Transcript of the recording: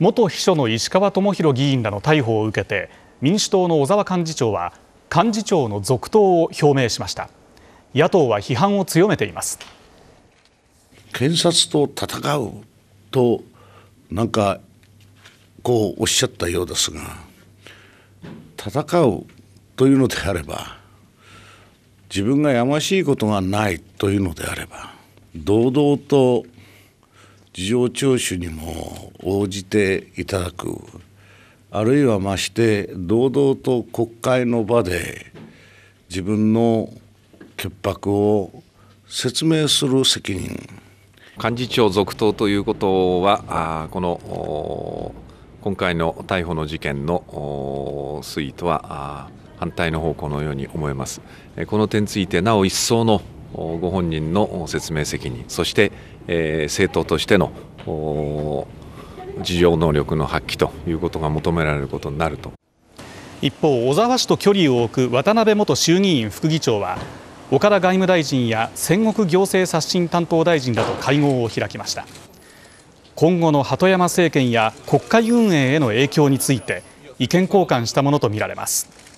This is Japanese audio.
元秘書の石川智弘議員らの逮捕を受けて民主党の小沢幹事長は幹事長の続投を表明しました野党は批判を強めています検察と戦うとなんかこうおっしゃったようですが戦うというのであれば自分がやましいことがないというのであれば堂々と事情聴取にも応じていただくあるいはまして堂々と国会の場で自分の潔白を説明する責任幹事長続投ということはこの今回の逮捕の事件の推移とは反対の方向のように思えます。この点についてなお一層のご本人の説明責任そして、え政党としての事情能力の発揮ということが求められることになると一方小沢氏と距離を置く渡辺元衆議院副議長は岡田外務大臣や戦国行政刷新担当大臣らと会合を開きました今後の鳩山政権や国会運営への影響について意見交換したものとみられます